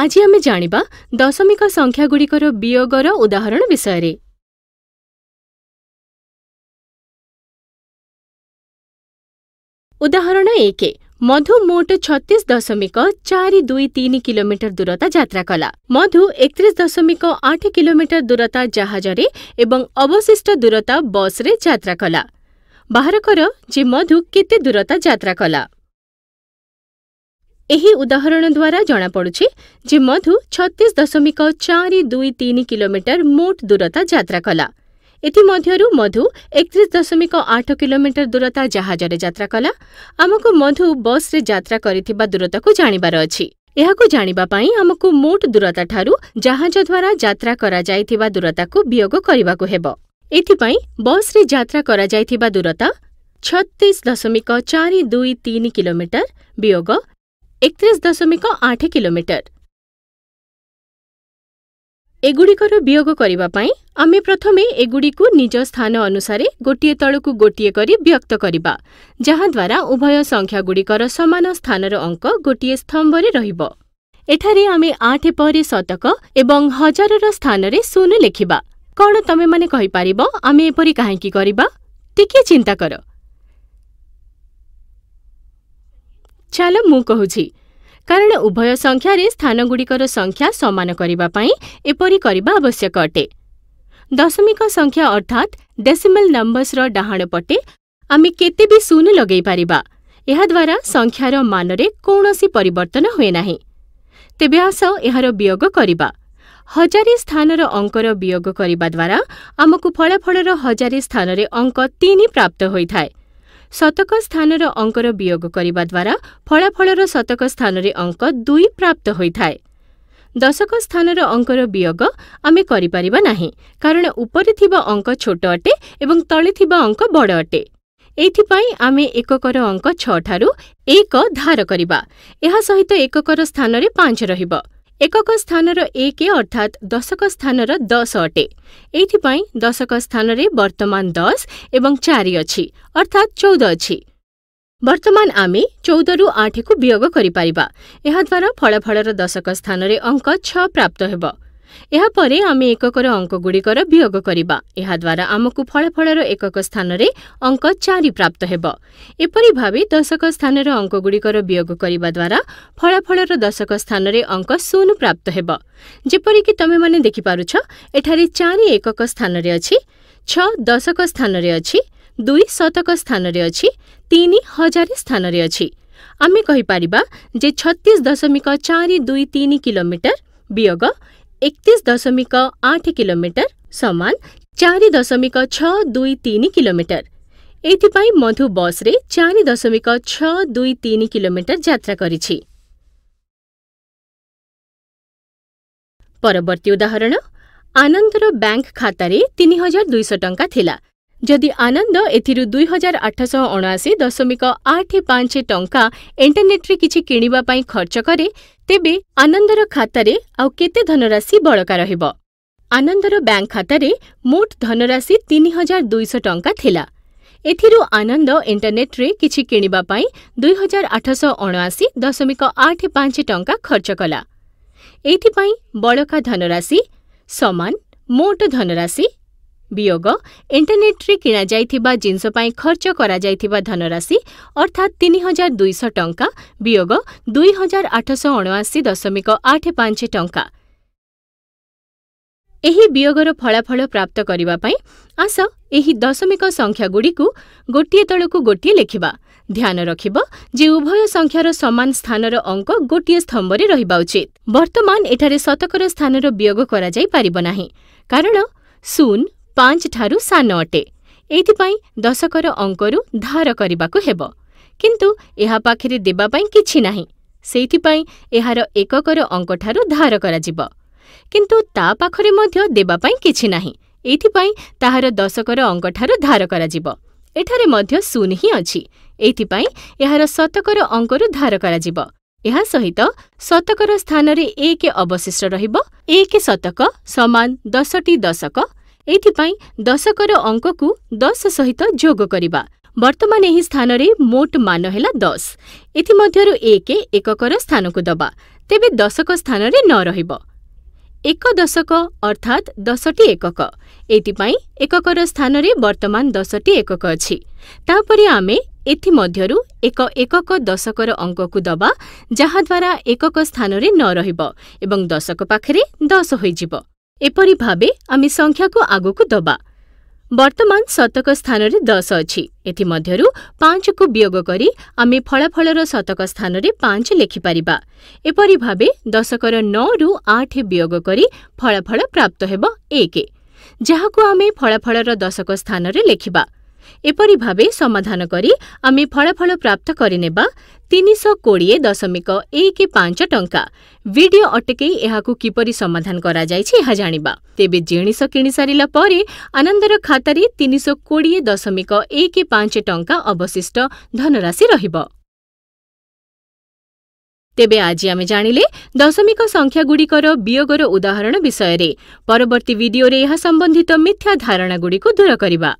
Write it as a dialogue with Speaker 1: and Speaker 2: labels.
Speaker 1: ଆଜି ଆମେ ଜାଣିବା ଦଶମିକ ସଂଖ୍ୟାଗୁଡ଼ିକର ବିୟୋଗର ଉଦାହରଣ ବିଷୟରେ ଉଦାହରଣ ଏକ ମଧୁ ମୋଟ ଛତିଶ ଦଶମିକ ଚାରି ଦୁଇ ତିନି କିଲୋମିଟର ଦୂରତା ଯାତ୍ରା କଲା ମଧୁ ଏକତିରିଶ ଦଶମିକ ଆଠ କିଲୋମିଟର ଦୂରତା ଜାହାଜରେ ଏବଂ ଅବଶିଷ୍ଟ ଦୂରତା ବସ୍ରେ ଯାତ୍ରା କଲା ବାହାର କର ଯେ ମଧୁ କେତେ ଦୂରତା ଯାତ୍ରା କଲା ଏହି ଉଦାହରଣ ଦ୍ୱାରା ଜଣାପଡ଼ୁଛି ଯେ ମଧୁ ଛତିଶ ଦଶମିକ ଚାରି ଦୁଇ ତିନି କିଲୋମିଟର ମୋଟ ଦୂରତା ଯାତ୍ରା କଲା ଏଥିମଧ୍ୟରୁ ମଧୁ ଏକତିରିଶ ଦଶମିକ ଆଠ କିଲୋମିଟର ଦୂରତା ଜାହାଜରେ ଯାତ୍ରା କଲା ଆମକୁ ମଧୁ ବସ୍ରେ ଯାତ୍ରା କରିଥିବା ଦୂରତାକୁ ଜାଣିବାର ଅଛି ଏହାକୁ ଜାଣିବା ପାଇଁ ଆମକୁ ମୋଟ ଦୂରତାଠାରୁ ଜାହାଜ ଦ୍ୱାରା ଯାତ୍ରା କରାଯାଇଥିବା ଦୂରତାକୁ ବିୟୋଗ କରିବାକୁ ହେବ ଏଥିପାଇଁ ବସ୍ରେ ଯାତ୍ରା କରାଯାଇଥିବା ଦୂରତା ଛତିଶ ଦଶମିକ ଚାରି ଦୁଇ ତିନି କିଲୋମିଟର ବିୟୋଗ ଏକତିରିଶ ଦଶମିକ ଆଠ କିଲୋମିଟର ଏଗୁଡ଼ିକର ବିୟୋଗ କରିବା ପାଇଁ ଆମେ ପ୍ରଥମେ ଏଗୁଡ଼ିକୁ ନିଜ ସ୍ଥାନ ଅନୁସାରେ ଗୋଟିଏ ତଳକୁ ଗୋଟିଏ କରି ବ୍ୟକ୍ତ କରିବା ଯାହାଦ୍ୱାରା ଉଭୟ ସଂଖ୍ୟାଗୁଡ଼ିକର ସମାନ ସ୍ଥାନର ଅଙ୍କ ଗୋଟିଏ ସ୍ତମ୍ଭରେ ରହିବ ଏଠାରେ ଆମେ ଆଠ ପରେ ଶତକ ଏବଂ ହଜାରର ସ୍ଥାନରେ ଶୂନ ଲେଖିବା କ'ଣ ତମେମାନେ କହିପାରିବ ଆମେ ଏପରି କାହିଁକି କରିବା ଟିକିଏ ଚିନ୍ତା କର ଚାଲ ମୁଁ କହୁଛି କାରଣ ଉଭୟ ସଂଖ୍ୟାରେ ସ୍ଥାନଗୁଡ଼ିକର ସଂଖ୍ୟା ସମାନ କରିବା ପାଇଁ ଏପରି କରିବା ଆବଶ୍ୟକ ଅଟେ ଦଶମିକ ସଂଖ୍ୟା ଅର୍ଥାତ୍ ଡେସିମଲ୍ ନମ୍ବର୍ସର ଡାହାଣ ପଟେ ଆମେ କେତେ ବି ସୁନ ଲଗାଇ ପାରିବା ଏହାଦ୍ୱାରା ସଂଖ୍ୟାର ମାନରେ କୌଣସି ପରିବର୍ତ୍ତନ ହୁଏ ନାହିଁ ତେବେ ଆସ ଏହାର ବିୟୋଗ କରିବା ହଜାରେ ସ୍ଥାନର ଅଙ୍କର ବିୟୋଗ କରିବା ଦ୍ୱାରା ଆମକୁ ଫଳାଫଳର ହଜାରେ ସ୍ଥାନରେ ଅଙ୍କ ତିନି ପ୍ରାପ୍ତ ହୋଇଥାଏ ଶତକ ସ୍ଥାନର ଅଙ୍କର ବିୟୋଗ କରିବା ଦ୍ୱାରା ଫଳାଫଳର ଶତକ ସ୍ଥାନରେ ଅଙ୍କ ଦୁଇ ପ୍ରାପ୍ତ ହୋଇଥାଏ ଦଶକ ସ୍ଥାନର ଅଙ୍କର ବିୟୋଗ ଆମେ କରିପାରିବା ନାହିଁ କାରଣ ଉପରେ ଥିବା ଅଙ୍କ ଛୋଟ ଅଟେ ଏବଂ ତଳେ ଥିବା ଅଙ୍କ ବଡ଼ ଅଟେ ଏଥିପାଇଁ ଆମେ ଏକକର ଅଙ୍କ ଛଅଠାରୁ ଏକ ଧାର କରିବା ଏହା ସହିତ ଏକକର ସ୍ଥାନରେ ପାଞ୍ଚ ରହିବ ଏକକ ସ୍ଥାନର ଏକ ଅର୍ଥାତ୍ ଦଶକ ସ୍ଥାନର ଦଶ ଅଟେ ଏଇଥିପାଇଁ ଦଶକ ସ୍ଥାନରେ ବର୍ତ୍ତମାନ ଦଶ ଏବଂ ଚାରି ଅଛି ଅର୍ଥାତ୍ ଚଉଦ ଅଛି ବର୍ତ୍ତମାନ ଆମେ ଚଉଦରୁ ଆଠକୁ ବିୟୋଗ କରିପାରିବା ଏହାଦ୍ୱାରା ଫଳାଫଳର ଦଶକ ସ୍ଥାନରେ ଅଙ୍କ ଛଅ ପ୍ରାପ୍ତ ହେବ ଏହାପରେ ଆମେ ଏକକର ଅଙ୍କଗୁଡ଼ିକର ବିୟୋଗ କରିବା ଏହାଦ୍ୱାରା ଆମକୁ ଫଳାଫଳର ଏକକ ସ୍ଥାନରେ ଅଙ୍କ ଚାରି ପ୍ରାପ୍ତ ହେବ ଏପରି ଭାବେ ଦଶକ ସ୍ଥାନର ଅଙ୍କଗୁଡ଼ିକର ବିୟୋଗ କରିବା ଦ୍ୱାରା ଫଳାଫଳର ଦଶକ ସ୍ଥାନରେ ଅଙ୍କ ଶୂନ ପ୍ରାପ୍ତ ହେବ ଯେପରିକି ତମେମାନେ ଦେଖିପାରୁଛ ଏଠାରେ ଚାରି ଏକକ ସ୍ଥାନରେ ଅଛି ଛଅ ଦଶକ ସ୍ଥାନରେ ଅଛି ଦୁଇ ଶତକ ସ୍ଥାନରେ ଅଛି ତିନି ହଜାର ସ୍ଥାନରେ ଅଛି ଆମେ କହିପାରିବା ଯେ ଛତିଶ ଦଶମିକ ଚାରି ଦୁଇ ତିନି କିଲୋମିଟର ବିୟୋଗ એકત્રીસ દશમિક આઠ કિલોમીટર સમાન ଚାରି ଦଶମିକ ଛଅ ଦୁଇ ତିନି କିଲୋମିଟର ଏଥିପାଇଁ ମଧୁ ବସ୍ରେ ଚାରି ଦଶମିକ ଛଅ ଦୁଇ ତିନି କିଲୋମିଟର ଯାତ୍ରା କରିଛି ପରବର୍ତ୍ତୀ ଉଦାହରଣ ଆନନ୍ଦର ବ୍ୟାଙ୍କ ଖାତାରେ ତିନି ହଜାର ଦୁଇଶହ ଟଙ୍କା ଥିଲା ଯଦି ଆନନ୍ଦ ଏଥିରୁ ଦୁଇ ହଜାର ଆଠଶହ ଅଣାଅଶୀ ଦଶମିକ ଆଠ ପାଞ୍ଚ ଟଙ୍କା ଇଣ୍ଟରନେଟ୍ରେ କିଛି କିଣିବା ପାଇଁ ଖର୍ଚ୍ଚ କରେ ତେବେ ଆନନ୍ଦର ଖାତାରେ ଆଉ କେତେ ଧନରାଶି ବଳକା ରହିବ ଆନନ୍ଦର ବ୍ୟାଙ୍କ ଖାତାରେ ମୋଟ ଧନରାଶି ତିନି ହଜାର ଦୁଇଶହ ଟଙ୍କା ଥିଲା ଏଥିରୁ ଆନନ୍ଦ ଇଣ୍ଟରନେଟ୍ରେ କିଛି କିଣିବା ପାଇଁ ଦୁଇ ହଜାର ଆଠଶହ ଅଣାଅଶୀ ଦଶମିକ ଆଠ ପାଞ୍ଚ ଟଙ୍କା ଖର୍ଚ୍ଚ କଲା ଏଇଥିପାଇଁ ବଳକା ଧନରାଶି ସମାନ ମୋଟ ଧନରାଶି ବିୟୋଗ ଇଣ୍ଟରନେଟ୍ରେ କିଣାଯାଇଥିବା ଜିନିଷ ପାଇଁ ଖର୍ଚ୍ଚ କରାଯାଇଥିବା ଧନରାଶି ଅର୍ଥାତ୍ ତିନି ହଜାର ଦୁଇଶହ ଟଙ୍କା ବିୟୋଗ ଦୁଇ ହଜାର ଆଠଶହ ଅଣାଅଶୀ ଦଶମିକ ଆଠ ପାଞ୍ଚ ଟଙ୍କା ଏହି ବିୟୋଗର ଫଳାଫଳ ପ୍ରାପ୍ତ କରିବା ପାଇଁ ଆସ ଏହି ଦଶମିକ ସଂଖ୍ୟାଗୁଡ଼ିକୁ ଗୋଟିଏ ତଳକୁ ଗୋଟିଏ ଲେଖିବା ଧ୍ୟାନ ରଖିବ ଯେ ଉଭୟ ସଂଖ୍ୟାର ସମାନ ସ୍ଥାନର ଅଙ୍କ ଗୋଟିଏ ସ୍ତମ୍ଭରେ ରହିବା ଉଚିତ ବର୍ତ୍ତମାନ ଏଠାରେ ଶତକର ସ୍ଥାନର ବିୟୋଗ କରାଯାଇପାରିବ ନାହିଁ କାରଣ ଶୂନ ପାଞ୍ଚଠାରୁ ସାନ ଅଟେ ଏଥିପାଇଁ ଦଶକର ଅଙ୍କରୁ ଧାର କରିବାକୁ ହେବ କିନ୍ତୁ ଏହା ପାଖରେ ଦେବା ପାଇଁ କିଛି ନାହିଁ ସେଇଥିପାଇଁ ଏହାର ଏକକର ଅଙ୍କଠାରୁ ଧାର କରାଯିବ କିନ୍ତୁ ତା ପାଖରେ ମଧ୍ୟ ଦେବା ପାଇଁ କିଛି ନାହିଁ ଏଥିପାଇଁ ତାହାର ଦଶକର ଅଙ୍କଠାରୁ ଧାର କରାଯିବ ଏଠାରେ ମଧ୍ୟ ଶୂନ ହିଁ ଅଛି ଏଥିପାଇଁ ଏହାର ଶତକର ଅଙ୍କରୁ ଧାର କରାଯିବ ଏହା ସହିତ ଶତକର ସ୍ଥାନରେ ଏକ ଅବଶିଷ୍ଟ ରହିବ ଏକ ଶତକ ସମାନ ଦଶଟି ଦଶକ ଏଥିପାଇଁ ଦଶକର ଅଙ୍କକୁ ଦଶ ସହିତ ଯୋଗ କରିବା ବର୍ତ୍ତମାନ ଏହି ସ୍ଥାନରେ ମୋଟ ମାନ ହେଲା ଦଶ ଏଥିମଧ୍ୟରୁ ଏକ ଏକକର ସ୍ଥାନକୁ ଦେବା ତେବେ ଦଶକ ସ୍ଥାନରେ ନ ରହିବ ଏକ ଦଶକ ଅର୍ଥାତ୍ ଦଶଟି ଏକକ ଏଥିପାଇଁ ଏକକର ସ୍ଥାନରେ ବର୍ତ୍ତମାନ ଦଶଟି ଏକକ ଅଛି ତାପରେ ଆମେ ଏଥିମଧ୍ୟରୁ ଏକ ଏକକ ଦଶକର ଅଙ୍କକୁ ଦେବା ଯାହାଦ୍ୱାରା ଏକକ ସ୍ଥାନରେ ନ ରହିବ ଏବଂ ଦଶକ ପାଖରେ ଦଶ ହୋଇଯିବ ଏପରି ଭାବେ ଆମେ ସଂଖ୍ୟାକୁ ଆଗକୁ ଦେବା ବର୍ତ୍ତମାନ ଶତକ ସ୍ଥାନରେ ଦଶ ଅଛି ଏଥିମଧ୍ୟରୁ ପାଞ୍ଚକୁ ବିୟୋଗ କରି ଆମେ ଫଳାଫଳର ଶତକ ସ୍ଥାନରେ ପାଞ୍ଚ ଲେଖିପାରିବା ଏପରି ଭାବେ ଦଶକର ନଅରୁ ଆଠ ବିୟୋଗ କରି ଫଳାଫଳ ପ୍ରାପ୍ତ ହେବ ଏକ ଯାହାକୁ ଆମେ ଫଳାଫଳର ଦଶକ ସ୍ଥାନରେ ଲେଖିବା ଏପରି ଭାବେ ସମାଧାନ କରି ଆମେ ଫଳାଫଳ ପ୍ରାପ୍ତ କରିନେବା ତିନିଶହ କୋଡ଼ିଏ ଦଶମିକ ଏକ ପାଞ୍ଚ ଟଙ୍କା ଭିଡିଓ ଅଟକେଇ ଏହାକୁ କିପରି ସମାଧାନ କରାଯାଇଛି ଏହା ଜାଣିବା ତେବେ ଜିଣିଷ କିଣିସାରିଲା ପରେ ଆନନ୍ଦର ଖାତାରେ ତିନିଶହ କୋଡ଼ିଏ ଦଶମିକ ଏକ ପାଞ୍ଚ ଟଙ୍କା ଅବଶିଷ୍ଟ ଧନରାଶି ରହିବ ତେବେ ଆଜି ଆମେ ଜାଣିଲେ ଦଶମିକ ସଂଖ୍ୟାଗୁଡ଼ିକର ବିୟୋଗର ଉଦାହରଣ ବିଷୟରେ ପରବର୍ତ୍ତୀ ଭିଡିଓରେ ଏହା ସମ୍ବନ୍ଧିତ ମିଥ୍ୟା ଧାରଣାଗୁଡ଼ିକୁ ଦୂର କରିବା